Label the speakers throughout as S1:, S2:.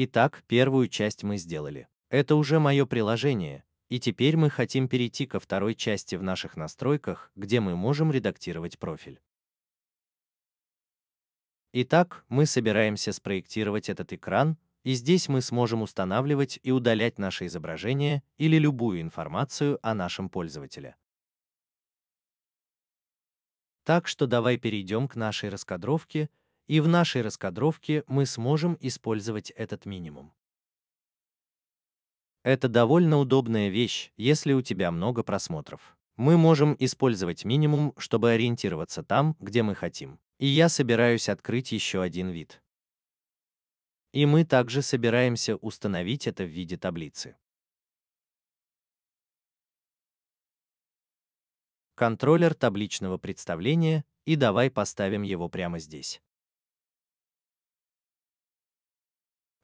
S1: Итак, первую часть мы сделали. Это уже мое приложение, и теперь мы хотим перейти ко второй части в наших настройках, где мы можем редактировать профиль. Итак, мы собираемся спроектировать этот экран, и здесь мы сможем устанавливать и удалять наше изображение или любую информацию о нашем пользователе. Так что давай перейдем к нашей раскадровке и в нашей раскадровке мы сможем использовать этот минимум. Это довольно удобная вещь, если у тебя много просмотров. Мы можем использовать минимум, чтобы ориентироваться там, где мы хотим. И я собираюсь открыть еще один вид. И мы также собираемся установить это в виде таблицы.
S2: Контроллер табличного представления, и давай поставим
S1: его прямо здесь.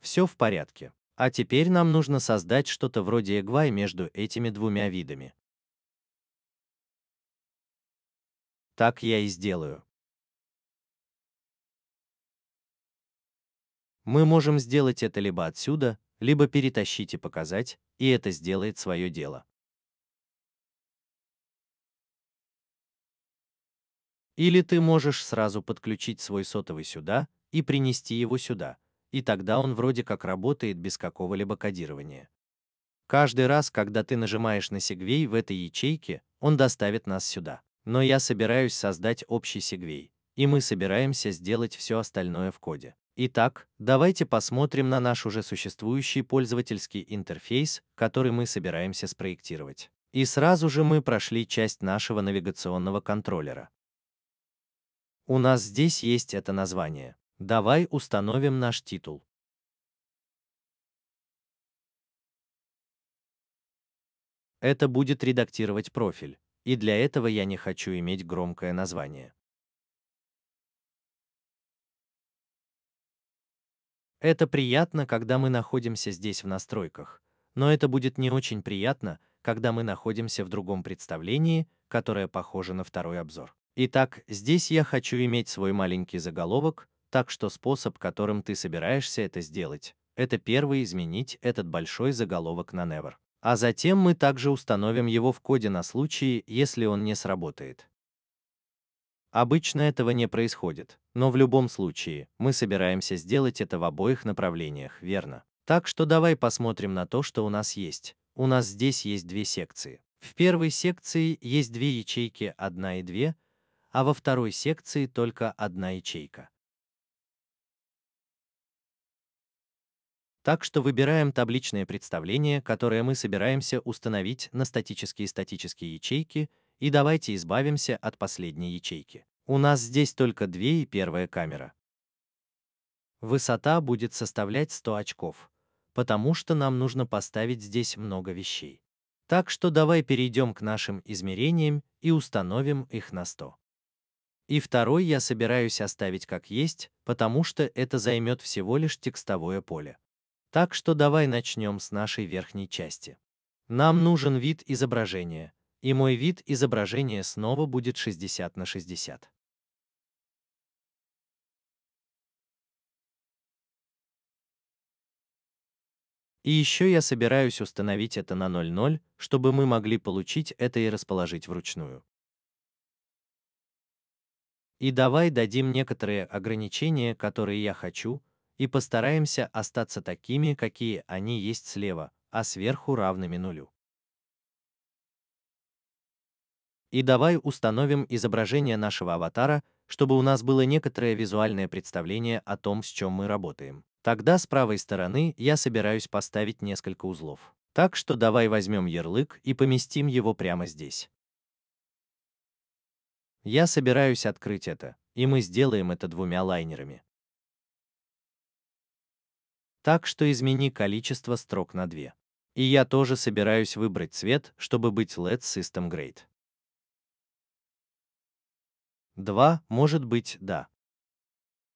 S1: Все в порядке. А теперь нам нужно создать что-то вроде эгвай между этими двумя видами. Так я и сделаю.
S2: Мы можем сделать это либо отсюда, либо перетащить и показать, и это сделает свое дело.
S1: Или ты можешь сразу подключить свой сотовый сюда и принести его сюда, и тогда он вроде как работает без какого-либо кодирования. Каждый раз, когда ты нажимаешь на сегвей в этой ячейке, он доставит нас сюда. Но я собираюсь создать общий сегвей, и мы собираемся сделать все остальное в коде. Итак, давайте посмотрим на наш уже существующий пользовательский интерфейс, который мы собираемся спроектировать. И сразу же мы прошли часть нашего навигационного контроллера. У нас здесь есть это название. Давай установим наш титул.
S2: Это будет редактировать профиль, и для этого я не хочу иметь громкое название.
S1: Это приятно, когда мы находимся здесь в настройках, но это будет не очень приятно, когда мы находимся в другом представлении, которое похоже на второй обзор. Итак, здесь я хочу иметь свой маленький заголовок, так что способ, которым ты собираешься это сделать, это первый изменить этот большой заголовок на Never. А затем мы также установим его в коде на случай, если он не сработает. Обычно этого не происходит, но в любом случае, мы собираемся сделать это в обоих направлениях, верно? Так что давай посмотрим на то, что у нас есть. У нас здесь есть две секции. В первой секции есть две ячейки одна и две, а во второй секции только одна ячейка. Так что выбираем табличное представление, которое мы собираемся установить на статические статические ячейки, и давайте избавимся от последней ячейки. У нас здесь только две и первая камера. Высота будет составлять 100 очков, потому что нам нужно поставить здесь много вещей. Так что давай перейдем к нашим измерениям и установим их на 100. И второй я собираюсь оставить как есть, потому что это займет всего лишь текстовое поле. Так что давай начнем с нашей верхней части. Нам нужен вид изображения, и мой вид изображения снова будет 60 на 60. И еще я собираюсь установить это на 0,0, чтобы мы могли получить это и расположить вручную. И давай дадим некоторые ограничения, которые я хочу, и постараемся остаться такими, какие они есть слева, а сверху равными нулю. И давай установим изображение нашего аватара, чтобы у нас было некоторое визуальное представление о том, с чем мы работаем. Тогда с правой стороны я собираюсь поставить несколько узлов. Так что давай возьмем ярлык и поместим его прямо здесь. Я собираюсь открыть это, и мы сделаем это двумя лайнерами так что измени количество строк на 2. И я тоже собираюсь выбрать цвет, чтобы быть LED System Grade. 2. Может быть, да.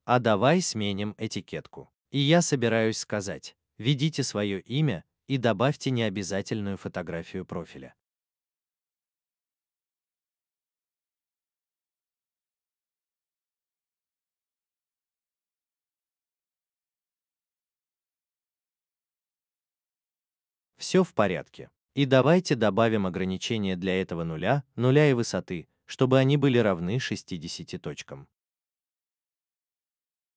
S1: А давай сменим этикетку. И я собираюсь сказать, введите свое имя и добавьте необязательную фотографию профиля. Все в порядке. И давайте добавим ограничения для этого нуля, нуля и высоты, чтобы они были равны 60 точкам.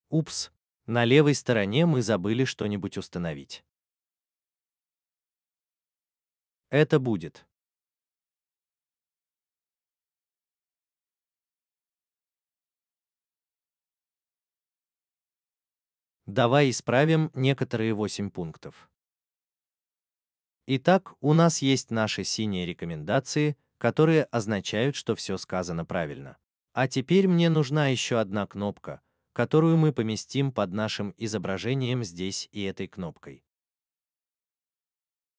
S1: Упс, на левой стороне мы забыли что-нибудь
S2: установить. Это будет. Давай исправим некоторые 8
S1: пунктов. Итак, у нас есть наши синие рекомендации, которые означают, что все сказано правильно. А теперь мне нужна еще одна кнопка, которую мы поместим под нашим изображением здесь и этой кнопкой.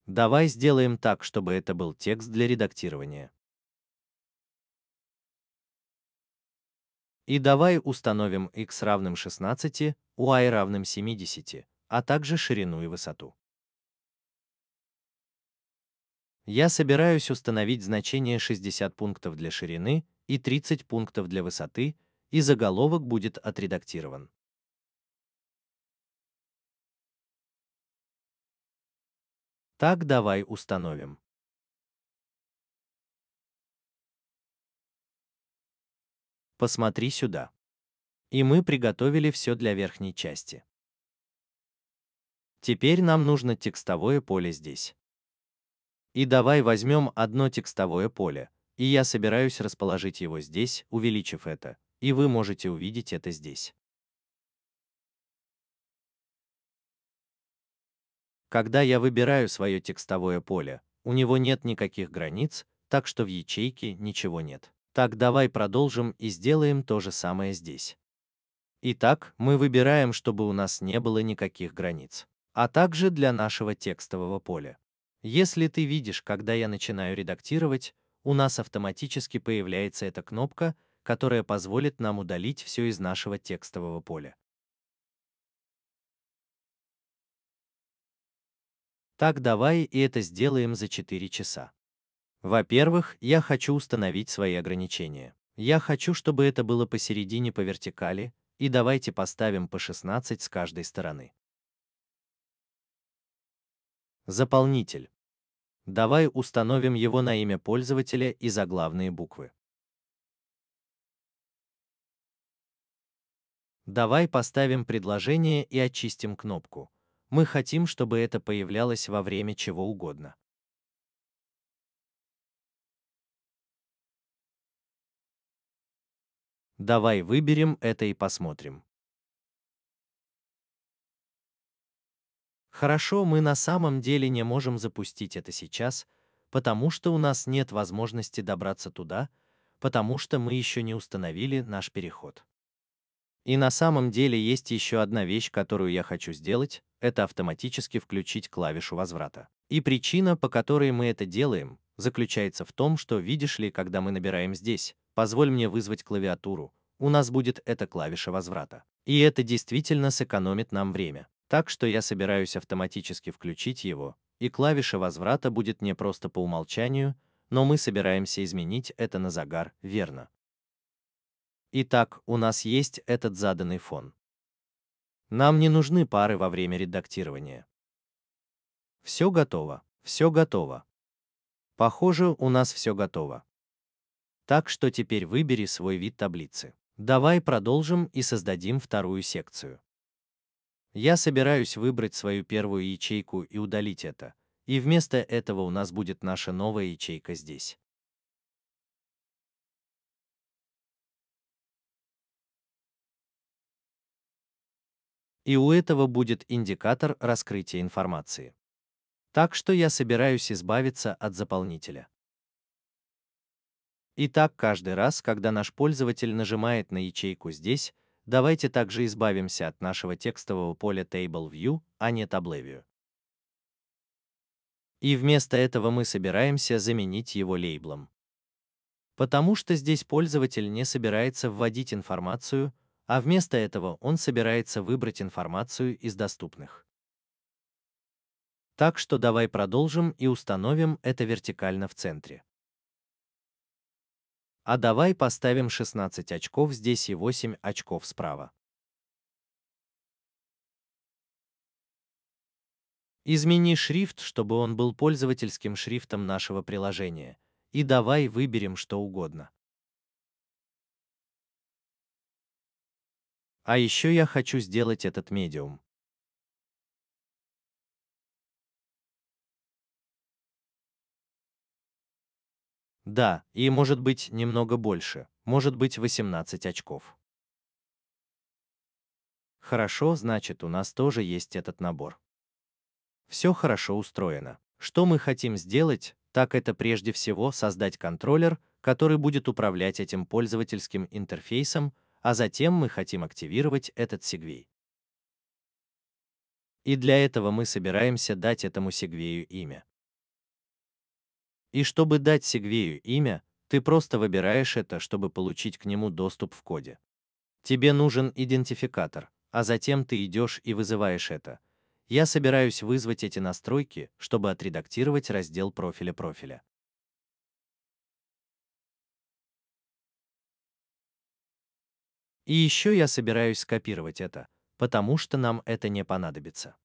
S1: Давай сделаем так, чтобы это был текст для
S2: редактирования.
S1: И давай установим x равным 16, y а равным 70, а также ширину и высоту. Я собираюсь установить значение 60 пунктов для ширины и 30 пунктов для высоты, и заголовок будет отредактирован.
S2: Так давай установим. Посмотри сюда.
S1: И мы приготовили все для верхней части. Теперь нам нужно текстовое поле здесь. И давай возьмем одно текстовое поле, и я собираюсь расположить его здесь, увеличив это, и вы можете
S2: увидеть это здесь.
S1: Когда я выбираю свое текстовое поле, у него нет никаких границ, так что в ячейке ничего нет. Так давай продолжим и сделаем то же самое здесь. Итак, мы выбираем, чтобы у нас не было никаких границ, а также для нашего текстового поля. Если ты видишь, когда я начинаю редактировать, у нас автоматически появляется эта кнопка, которая позволит нам удалить все из нашего текстового поля. Так давай и это сделаем за 4 часа. Во-первых, я хочу установить свои ограничения. Я хочу, чтобы это было посередине по вертикали, и давайте поставим по 16 с каждой стороны. Заполнитель. Давай установим его на имя
S2: пользователя и заглавные буквы.
S1: Давай поставим предложение и очистим кнопку. Мы хотим, чтобы это появлялось во время чего угодно.
S2: Давай выберем это
S1: и посмотрим. Хорошо, мы на самом деле не можем запустить это сейчас, потому что у нас нет возможности добраться туда, потому что мы еще не установили наш переход. И на самом деле есть еще одна вещь, которую я хочу сделать, это автоматически включить клавишу возврата. И причина, по которой мы это делаем, заключается в том, что видишь ли, когда мы набираем здесь, позволь мне вызвать клавиатуру, у нас будет эта клавиша возврата. И это действительно сэкономит нам время. Так что я собираюсь автоматически включить его, и клавиша возврата будет не просто по умолчанию, но мы собираемся изменить это на загар, верно? Итак, у нас есть этот заданный фон. Нам не нужны пары во время редактирования. Все готово, все готово. Похоже, у нас все готово. Так что теперь выбери свой вид таблицы. Давай продолжим и создадим вторую секцию. Я собираюсь выбрать свою первую ячейку и удалить это, и вместо этого у нас будет наша новая ячейка здесь. И у этого будет индикатор раскрытия информации. Так что я собираюсь избавиться от заполнителя. Итак, каждый раз, когда наш пользователь нажимает на ячейку здесь, Давайте также избавимся от нашего текстового поля TableView, а не TableView. И вместо этого мы собираемся заменить его лейблом. Потому что здесь пользователь не собирается вводить информацию, а вместо этого он собирается выбрать информацию из доступных. Так что давай продолжим и установим это вертикально в центре. А давай поставим 16 очков здесь и 8 очков справа. Измени шрифт, чтобы он был пользовательским шрифтом нашего приложения, и давай выберем что угодно.
S2: А еще я хочу сделать этот медиум.
S1: Да, и может быть немного больше, может быть 18 очков. Хорошо, значит у нас тоже есть этот набор. Все хорошо устроено. Что мы хотим сделать, так это прежде всего создать контроллер, который будет управлять этим пользовательским интерфейсом, а затем мы хотим активировать этот сегвей. И для этого мы собираемся дать этому сегвею имя. И чтобы дать сегвею имя, ты просто выбираешь это, чтобы получить к нему доступ в коде. Тебе нужен идентификатор, а затем ты идешь и вызываешь это. Я собираюсь вызвать эти настройки, чтобы отредактировать раздел профиля профиля.
S2: И еще я собираюсь скопировать это, потому что нам это не понадобится.